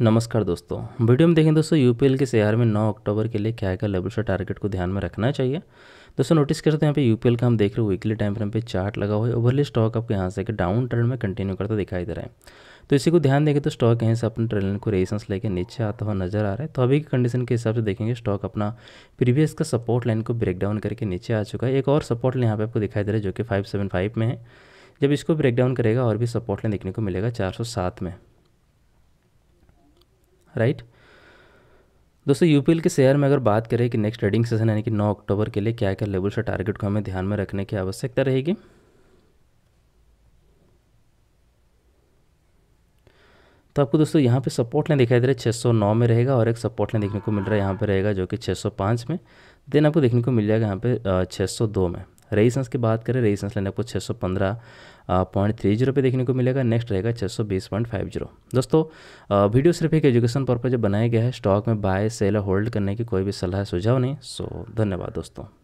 नमस्कार दोस्तों वीडियो में देखें दोस्तों यूपीएल के शेयर में 9 अक्टूबर के लिए क्या क्या लेवल से टारगेट को ध्यान में रखना चाहिए दोस्तों नोटिस करते हैं यहाँ पे यूपीएल का हम देख रहे हैं वीकली टाइम फ्रेम पे चार्ट लगा हुआ है ओवरली स्टॉक आपको यहाँ से डाउन ट्रेंड में कंटिन्यू करता दिखाई दे रहा है तो इसी को ध्यान देखें तो स्टॉक यहीं से अपने ट्रेलन को रेजिस्टेंस लेकर नीचे आता हुआ नजर आ रहा है तो अभी की कंडीशन के हिसाब से देखेंगे स्टॉक अपना प्रीवियस का सपोर्ट लाइन को ब्रेक डाउन करके नीचे आ चुका है एक और सपोर्ट लाइन यहाँ पे आपको दिखाई दे रहा है जो कि फाइव में है जब इसको ब्रेकडाउन करेगा और भी सपोर्ट लाइन देखने को मिलेगा चार में राइट दोस्तों यूपीएल के शेयर में अगर बात करें कि नेक्स्ट ट्रेडिंग सेशन यानी कि 9 अक्टूबर के लिए क्या क्या लेवल से टारगेट को हमें ध्यान में रखने की आवश्यकता रहेगी तो आपको दोस्तों यहाँ पे सपोर्ट लाइन दिखाई दे रहा है 609 में रहेगा और एक सपोर्ट लाइन देखने को मिल रहा है यहाँ पे रहेगा जो कि 605 में देन आपको देखने को मिल जाएगा यहाँ पे 602 में रेजिस्टेंस की बात करें रेजिस्टेंस लेने आपको छः सौ पंद्रह पॉइंट थ्री जीरो पर देखने को मिलेगा नेक्स्ट रहेगा छः सौ बीस पॉइंट फाइव जीरो दोस्तों वीडियो सिर्फ एक एजुकेशन पर्पज बनाया गया है स्टॉक में बाय सेल होल्ड करने की कोई भी सलाह सुझाव नहीं सो धन्यवाद दोस्तों